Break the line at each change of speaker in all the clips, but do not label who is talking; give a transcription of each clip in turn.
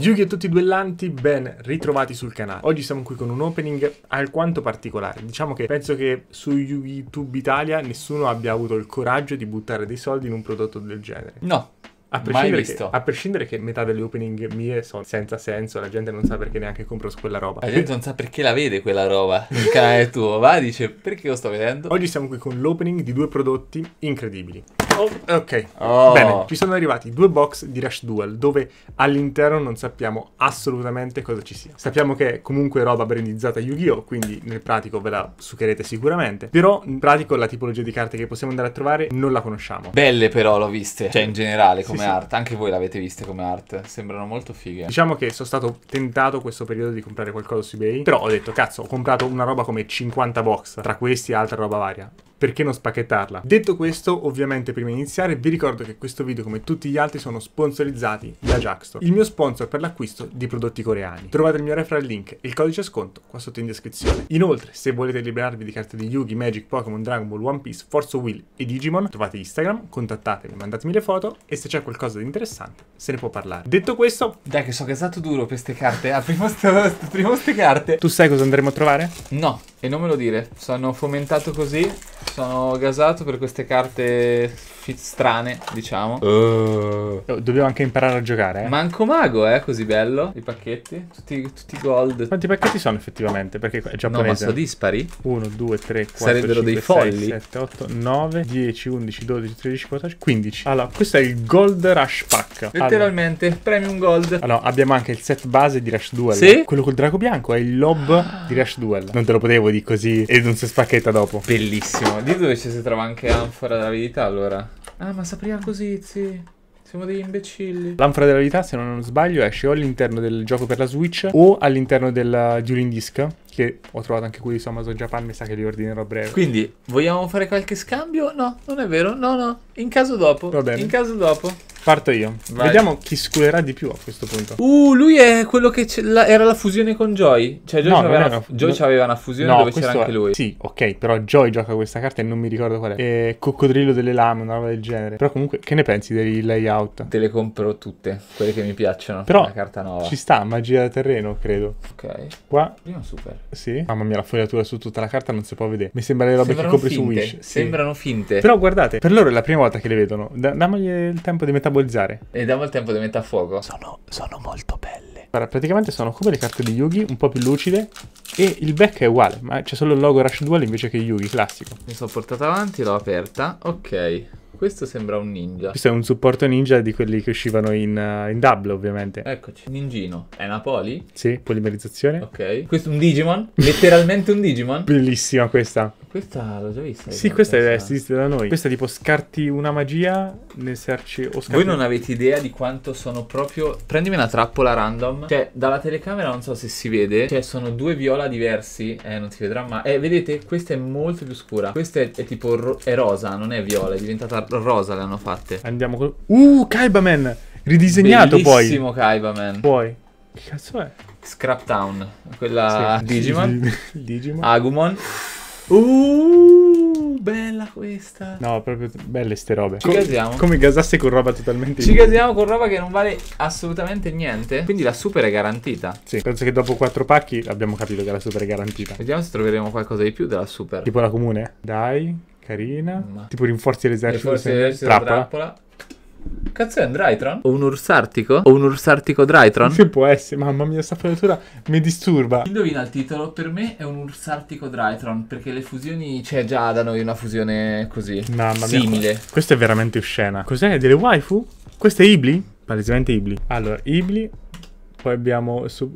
Yugi e tutti i duellanti, ben ritrovati sul canale. Oggi siamo qui con un opening alquanto particolare. Diciamo che penso che su YouTube Italia nessuno abbia avuto il coraggio di buttare dei soldi in un prodotto del genere. No, a prescindere, che, a prescindere, che, metà delle opening mie sono senza senso, la gente non sa perché neanche compro quella roba. La gente non sa perché la vede quella roba nel canale tuo, va dice perché lo sto vedendo. Oggi siamo qui con l'opening di due prodotti incredibili. Oh. Ok, oh. bene, ci sono arrivati due box di Rush Duel dove all'interno non sappiamo assolutamente cosa ci sia. Sappiamo che è comunque roba brandizzata Yu-Gi-Oh, quindi nel pratico ve la succherete sicuramente, però in pratico la tipologia di carte che possiamo andare a trovare non la conosciamo.
Belle però l'ho viste, cioè in generale come come sì. art, anche voi l'avete vista come art, sembrano molto fighe.
Diciamo che sono stato tentato questo periodo di comprare qualcosa su eBay, però ho detto cazzo, ho comprato una roba come 50 box, tra questi e altra roba varia perché non spacchettarla? Detto questo, ovviamente prima di iniziare vi ricordo che questo video come tutti gli altri sono sponsorizzati da Jackstore, il mio sponsor per l'acquisto di prodotti coreani. Trovate il mio referral link e il codice sconto qua sotto in descrizione. Inoltre, se volete liberarvi di carte di Yugi, Magic, Pokémon, Dragon Ball, One Piece, Forza Will e Digimon, trovate Instagram, contattatemi, mandatemi le foto e se c'è qualcosa di interessante se ne può parlare. Detto questo... Dai che so che è stato duro per queste carte, apriamo queste carte. Tu sai cosa andremo a trovare?
No, e non me lo dire, sono fomentato così sono gasato per queste carte strane, diciamo.
Uh. Dobbiamo anche
imparare a giocare. Eh? Manco mago, eh, così bello. I pacchetti, tutti, tutti gold. Quanti pacchetti
sono effettivamente? Perché è giapponese. No, ma sono dispari? 1, 2, 3, 4, Sarebbero 5, dei 6, folli. 7, 8, 9, 10, 11, 12, 13, 14, 15. Allora, questo è il Gold Rush Pack. Letteralmente, allora. premium gold. Allora, abbiamo anche il set base di Rush Duel. Sì? Quello col drago bianco è il lob ah. di Rush Duel. Non te lo potevo dire così e non si spacchetta dopo. Bellissimo. Di dove ci si trova anche Anfora della Verità allora?
Ah, ma sapria così, sì. Siamo degli imbecilli.
L'anfra della vita, se non sbaglio, esce o all'interno del gioco per la Switch o all'interno del Dueling Disc, che ho trovato anche qui su Amazon Japan, mi sa che li ordinerò a breve. Quindi,
vogliamo fare qualche scambio? No, non è vero, no, no, in caso dopo. Va bene. In caso dopo.
Parto io. Vai. Vediamo chi sculerà di più a questo punto. Uh,
lui è quello che la, era la fusione con Joy. Cioè, Joy, no, aveva, una, Joy no, aveva, una, fusione no, dove c'era anche lui.
Sì, ok, però Joy gioca questa carta e non mi ricordo qual è. E coccodrillo delle lame, una roba del genere. Però comunque, che ne pensi dei layout? Te le compro tutte, quelle che mi piacciono. Però una
carta nuova. ci
sta, magia da terreno, credo. Ok. Qua. Prima super. Sì. Mamma mia, la fogliatura su tutta la carta non si può vedere. Mi sembra le robe Sembrano che compri finte. su Wish. Sembrano finte. Però guardate, per loro è la prima volta che le vedono. D- damogli il tempo di metabolismo metabolizzare.
E diamo il tempo di diventa fuoco. Sono, sono molto
belle. Allora, praticamente sono come le carte di Yugi, un po' più lucide. E il back è uguale, ma c'è solo il logo Rush Duel invece che Yugi, classico. Mi
sono portata avanti,
l'ho aperta. Ok. Questo
sembra un ninja. Questo è
un supporto ninja di quelli che uscivano in, uh, in double, ovviamente. Eccoci. Ningino. È una poli? Sì, polimerizzazione. Ok. Questo è un Digimon? Letteralmente un Digimon? Bellissima questa. Questa l'ho già vista. Sì, questa è, esiste da noi. Questa è tipo scarti una magia, nel serci o scarti. Voi non avete idea di quanto
sono proprio. Prendimi una trappola random. Cioè, dalla telecamera non so se si vede. Cioè, sono due viola diversi. Eh, non si vedrà mai. Eh, vedete, questa è molto più scura. Questa è, è tipo ro è rosa, non è viola, è diventata rosa. Le hanno fatte. Andiamo con.
Uh, Kaibaman! Ridisegnato Bellissimo poi. Bellissimo
Kaibaman. Poi. Che cazzo è? Scrap Town, quella sì, Digimon. Digimon.
Agumon. Uh, bella questa. No, proprio belle ste robe. Ci casiamo. gasiamo. Come gasasse con roba totalmente Ci
casiamo con roba che non vale assolutamente niente. Quindi la super è garantita.
Sì, penso che dopo quattro pacchi abbiamo capito che la super è garantita.
Vediamo se troveremo qualcosa di più della super. Tipo la comune? Dai, carina.
Ma. Tipo rinforzi l'esercito. Rinforzi l'esercito. Trappola. trappola. Cazzo è un Drytron? O un Ursartico? O un Ursartico Drytron? Che può essere, mamma mia, sta frenatura mi disturba. Indovina
il titolo, per me è un Ursartico Drytron, perché le fusioni c'è già da noi una fusione
così. Mamma mia. Simile. Questo è veramente uscena. Cos'è? Delle waifu? Questo è Ibli? Palesemente Ibli. Allora, Ibli. Poi abbiamo... Sub...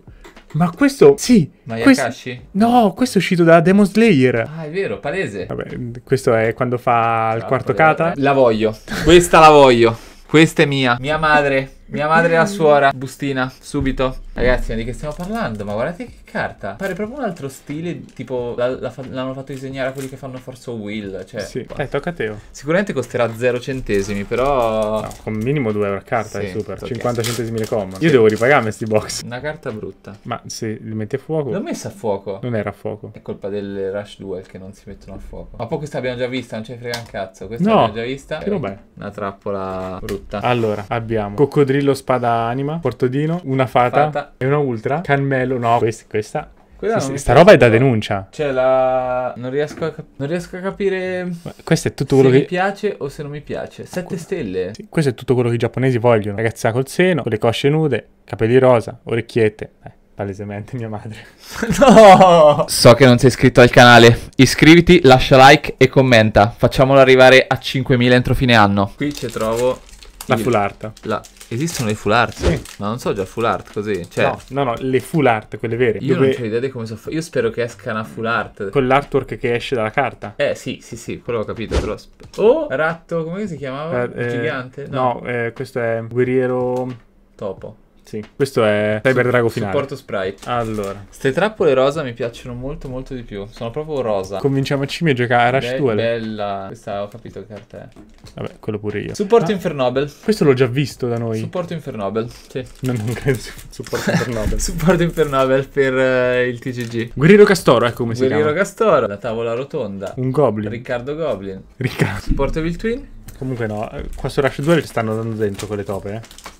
Ma questo, sì. Ma Yakashi? no, questo è uscito da Demon Slayer. Ah,
è vero, palese. Vabbè,
questo è quando fa il quarto kata. La voglio. Questa la voglio. Questa è mia. Mia
madre mia madre e la suora. Bustina, subito. Ragazzi, ma di che stiamo parlando? Ma guardate che carta. Pare proprio un altro stile, tipo l'hanno fatto disegnare a quelli che fanno Forza Will. Cioè, sì, eh, tocca a te. Oh. Sicuramente costerà 0 centesimi, però... No, con minimo 2 euro a carta sì, è super. Okay. 50 centesimi le common. Io devo
ripagarmi questi box. Una
carta brutta.
Ma se li metti a fuoco...
L'ho messa a fuoco. Non era a fuoco. È colpa delle Rush Duel che non si mettono a fuoco. Ma poi questa abbiamo già vista, non ce ne frega un cazzo. Questa no. l'abbiamo già vista. Che roba è?
Una trappola brutta. Allora, abbiamo coccodrillo Grillo Spada Anima, Portodino, una fata, fata. e una ultra. Carmelo, no, questa, questa. Sì, sta roba è da denuncia.
Cioè, la... non, riesco a cap... non riesco a capire. Ma questo è tutto quello se che. Se mi piace o se non mi piace. Ah, Sette que... stelle. Sì,
questo è tutto quello che i giapponesi vogliono. Ragazza col seno, con le cosce nude, capelli rosa, orecchiette. Eh, palesemente mia madre. no!
So che non sei iscritto al canale. Iscriviti, lascia like e commenta. Facciamolo arrivare a 5.000 entro fine anno. Qui ci trovo. La il... full art. La Esistono le full art? Sì. Ma non so già full art così. Cioè, no, no, no, le full art, quelle vere. Io dove... non ho idea di come so fare. Io spero che esca una full art. Con l'artwork che esce dalla carta. Eh sì, sì, sì, quello ho capito. Però... Oh, ratto, come si chiamava? Eh, eh, Gigante? No,
no eh, questo è guerriero... Topo. Sì,
questo è Cyber Drago finale. Supporto sprite. Allora. Ste trappole rosa mi piacciono molto molto di più. Sono proprio rosa. Convinciamo Cimi a giocare a Rush Be- Duel. Bella. Questa ho capito che carta è.
Vabbè, quello pure io. Supporto ah. Infernobel. Questo l'ho già visto da noi.
Supporto Infernobel. Sì.
No, non credo supporto Infernobel.
supporto Infernobel per uh, il
TGG. Guerriero Castoro, ecco come Guerriero si chiama. Guerriero
Castoro, la tavola rotonda. Un Goblin. Riccardo Goblin.
Riccardo. Supporto Evil Comunque no, eh, qua su Rush 2 ci stanno dando dentro con le tope, eh.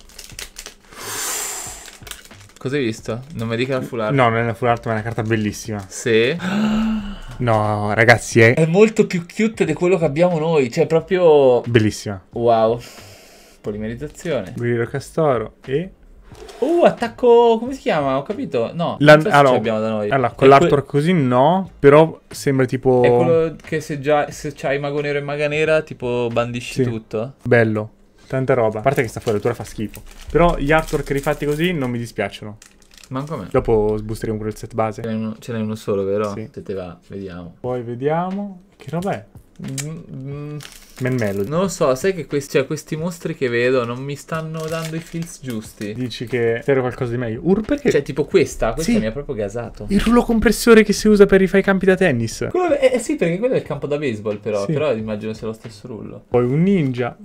Cos'hai visto? Non mi dica la full art.
No, non è una full art, ma è una carta bellissima.
Sì.
No, ragazzi, è... è
molto più cute di quello che abbiamo noi. Cioè, proprio... Bellissima. Wow. Polimerizzazione. Guerriero Castoro e... Uh, attacco. Come si chiama? Ho capito. No, la, so allora, abbiamo da noi. Allora, con l'Arthur
così no. Però sembra tipo. È quello
che se già se c'hai mago nero e
maga nera, tipo bandisci sì. tutto. Bello. Tanta roba. A parte che sta fogliatura fa schifo. Però gli artwork rifatti così non mi dispiacciono. Manco a me. Dopo sbusteremo pure il set base. Ce n'è uno, uno, solo, vero? Sì. Se te va, vediamo. Poi vediamo. Che roba è? Mm, mm.
Man Melody. Non lo so, sai che questi, cioè, questi, mostri che vedo non mi stanno dando i feels giusti. Dici che serve qualcosa di meglio. Ur perché? Cioè, tipo questa, questa sì. mi ha proprio gasato. Il rullo
compressore che si usa per rifare i campi da tennis.
Quello, eh, sì, perché quello è il campo da baseball, però. Sì. Però immagino sia lo stesso rullo.
Poi un ninja.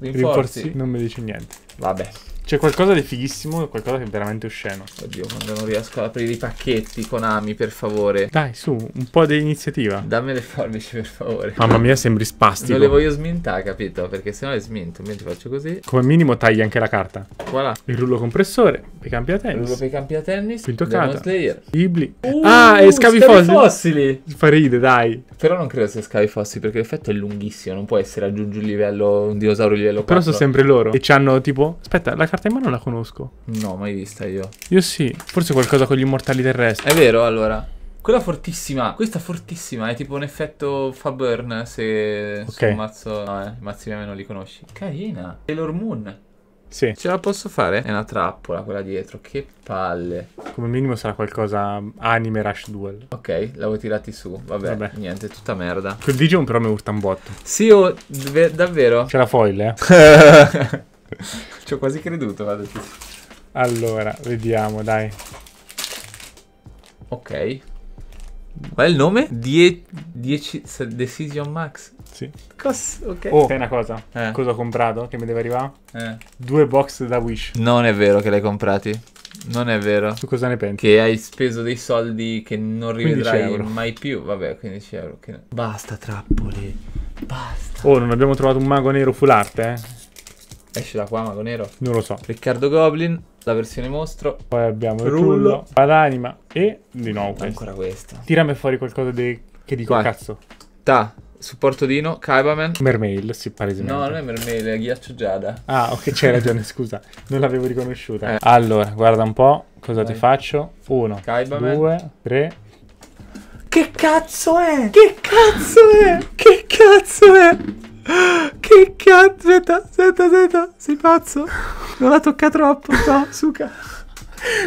Rinforzi. Rinforzi non mi dice niente.
Vabbè. C'è qualcosa di fighissimo e qualcosa che è veramente osceno. Oddio, quando non riesco ad aprire i pacchetti, con Ami, per favore. Dai, su, un po' di iniziativa. Dammi le forbici, per favore. Mamma mia, sembri spastico. Non le voglio smintare, capito? Perché se no le sminto, mentre faccio così.
Come minimo tagli anche la carta. Voilà. Il rullo compressore. Campia Tennis. Europei Campia Tennis. Quinto Kata. Ibli. Uh, ah, e Scavi, Scavi Fossili. Fossili. Fa ride, dai.
Però non credo sia Scavi Fossili perché l'effetto è lunghissimo. Non può essere raggiungi un livello, un dinosauro livello 4. Però sono sempre loro. E
c'hanno tipo... Aspetta, la carta in mano la conosco.
No, mai vista io.
Io sì. Forse qualcosa con gli immortali terrestri. È
vero, allora. Quella fortissima, questa fortissima è tipo un effetto fa burn se okay. sul mazzo... No, eh, i mazzi nemmeno li conosci. Carina. Taylor Moon.
Sì. Ce la posso fare? È una trappola quella dietro, che palle. Come minimo sarà qualcosa um, anime
Rush Duel. Ok, l'avevo tirati su, vabbè, vabbè. niente, tutta merda.
Quel Digion però mi urta un botto. Sì, oh, davvero? C'è la foil, eh? Ci ho quasi creduto, vado Allora, vediamo, dai. Ok. Qual è il nome? 10 Die- Decision Max. Sì. Cos- ok. Oh, sai una cosa? Eh. Cosa ho comprato che mi deve arrivare? Eh. Due box da Wish.
Non è vero che l'hai comprati. Non è vero. Tu cosa ne pensi? Che hai speso dei soldi che non rivedrai mai più. Vabbè, 15 euro. Che... Basta trappole.
Basta. Oh, non abbiamo trovato un mago nero full art, eh?
Esce da qua, mago nero. Non lo so. Riccardo Goblin, la versione mostro. Poi
abbiamo il rullo, rullo e
di nuovo questo. Ancora questo. Tirami fuori qualcosa di... che dico Vai. cazzo. Ta, supporto Dino, Kaibaman.
Mermail, sì, palesemente. No, non
è Mermail, è Ghiaccio Giada. Ah, ok, c'hai ragione,
scusa. Non l'avevo riconosciuta. Eh. Allora, guarda un po' cosa Vai. ti faccio. Uno, Kaibaman. due, tre, che cazzo è? Che cazzo è? Che cazzo è? Che cazzo, aspetta, aspetta, aspetta, sei pazzo? Non la tocca troppo, no, suca.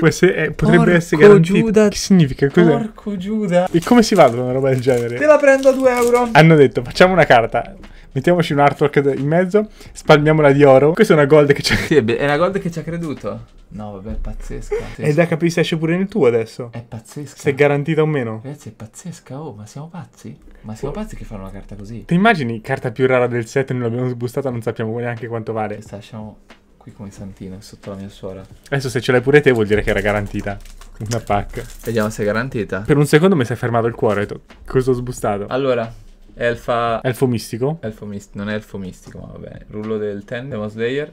È, eh, potrebbe porco essere garantito. Giuda, che significa? Cos'è? Porco Giuda. E come si va con una roba del genere? Te
la prendo a 2 euro.
Hanno detto, facciamo una carta. Mettiamoci un artwork in mezzo, spalmiamola di oro. Questa è una gold che c'è. Sì, è una gold che ci ha
creduto. No, vabbè, è pazzesca. E da
capire se esce pure nel tuo adesso. È pazzesca. Se è garantita o meno.
Ragazzi, è pazzesca. Oh, ma siamo pazzi? Ma siamo oh. pazzi che fanno una carta così? Ti
immagini carta più rara del set? Non l'abbiamo sbustata, non sappiamo neanche quanto vale. Questa lasciamo qui come Santino, sotto la mia suora. Adesso se ce l'hai pure te vuol dire che era garantita. Una pacca. Vediamo se è garantita. Per un secondo mi si è fermato il cuore. Cosa ho sbustato? Allora, elfa... Elfo mistico?
Elfo mistico, non è elfo mistico, ma va bene. Rullo del Ten, Demon Slayer.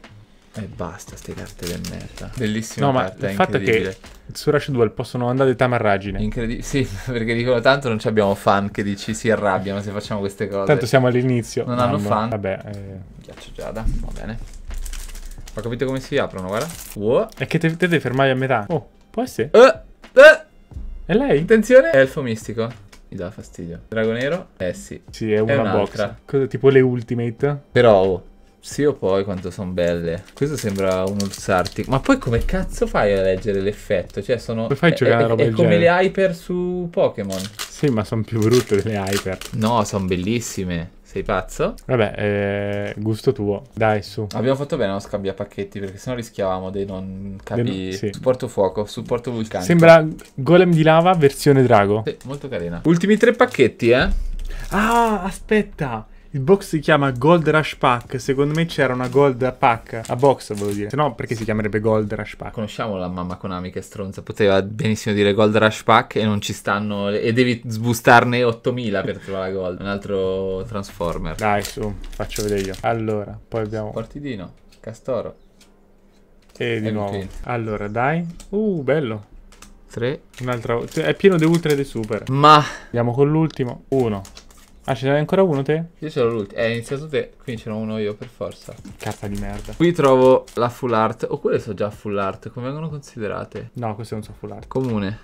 E basta ste carte del merda. Bellissima no, ma il fatto è che
su Rush Duel possono andare tamarragine. Incredibile.
Sì, perché dicono tanto non abbiamo fan che dici si arrabbiano se facciamo queste cose. Tanto siamo all'inizio. Non hanno fan. Vabbè. Eh... Ghiaccio Giada, va bene. Ho capito come si aprono, guarda. Wow. È che te, te devi fermare a metà. Oh, può essere? Uh, uh. È lei? Attenzione. Elfo mistico. Mi dà fastidio. Dragonero? Eh sì. Sì, è una box.
Cosa, tipo le ultimate?
Però, oh, sì o poi quanto sono belle. Questo sembra un Ulsartic. Ma poi come cazzo fai a leggere l'effetto? Cioè sono... Come fai a giocare a roba È, è come genere.
le hyper su
Pokémon. Sì, ma sono più brutte delle hyper. No, sono bellissime. Sei pazzo?
Vabbè, eh, gusto tuo. Dai, su. Abbiamo
fatto bene a non scambiare pacchetti perché sennò rischiavamo dei non capi. Sì. Supporto fuoco, supporto vulcanico. Sembra
Golem di lava versione drago. Sì, molto carina. Ultimi tre pacchetti, eh? Ah, aspetta. Il box si chiama Gold Rush Pack. Secondo me c'era una Gold Pack. A box, volevo dire. Se no, perché si chiamerebbe Gold Rush Pack? Conosciamo la mamma Konami che è stronza.
Poteva benissimo dire Gold Rush Pack e non ci stanno. E devi sbustarne 8000 per trovare la Gold. Un altro Transformer. Dai, su,
faccio vedere io. Allora, poi abbiamo. Portidino, Castoro. E di nuovo. Qui. Allora, dai. Uh, bello. 3. Un'altra. È pieno di ultra e di super. Ma. Andiamo con l'ultimo. 1. Ah, ce n'è ancora uno te? Io ce l'ho l'ultimo. Eh, è
iniziato te, quindi ce n'ho uno io per forza. Cazzo di merda. Qui trovo la full art. O oh, quelle sono già full art. Come vengono considerate? No, queste non sono full art. Comune.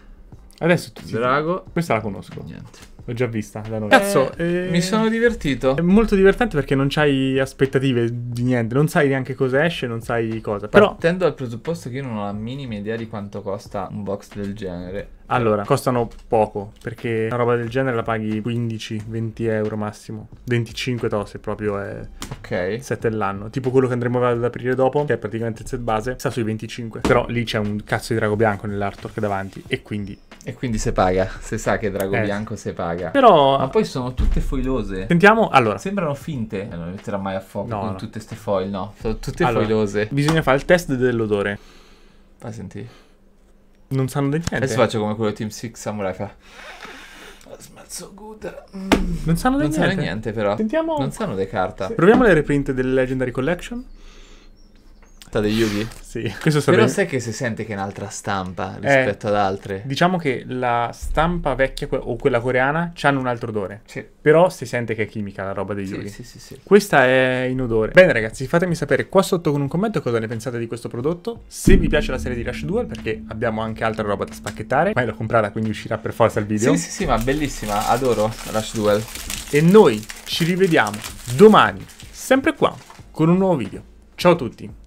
Adesso tu. Drago.
Questa la conosco. Niente. L'ho già vista da noi. Cazzo, eh, eh mi sono divertito. È molto divertente perché non hai aspettative di niente, non sai neanche cosa esce, non sai cosa. Però...
Partendo dal presupposto che io non ho la minima idea di quanto costa un box del genere. Allora,
costano poco, perché una roba del genere la paghi 15-20 euro massimo. 25 to se proprio è... Ok. 7 dell'anno. Tipo quello che andremo ad aprire dopo, che è praticamente il set base, sta sui 25. Però lì c'è un cazzo di drago bianco nell'artwork davanti e quindi... E quindi se paga, se sa che drago eh. bianco se paga. Però... Ma
poi sono tutte foilose.
Sentiamo, allora... Sembrano finte.
Eh, non le metterà mai a fuoco no, con no. tutte ste foil, no. Sono tutte allora, foilose. Bisogna fare il test dell'odore. Fai sentire.
Non sanno di niente. Adesso faccio
come quello Team Six Samurai fa. Smells so good. Mm.
Non sanno di niente. niente. però. Sentiamo... Non sanno di carta. Proviamo le reprint del Legendary Collection. Tate Yugi? Sì,
questo sarebbe... Però sai che si sente che è un'altra
stampa eh, rispetto eh, ad altre. Diciamo che la stampa vecchia o quella coreana hanno un altro odore. Sì. Però si sente che è chimica la roba degli sì, Sì, sì, sì. Questa è in odore. Bene ragazzi, fatemi sapere qua sotto con un commento cosa ne pensate di questo prodotto. Se vi piace la serie di Rush Duel, perché abbiamo anche altra roba da spacchettare. Ma l'ho comprata, quindi uscirà per forza il video. Sì, sì, sì, ma bellissima. Adoro Rush Duel. E noi ci rivediamo domani, sempre qua, con un nuovo video. Ciao a tutti!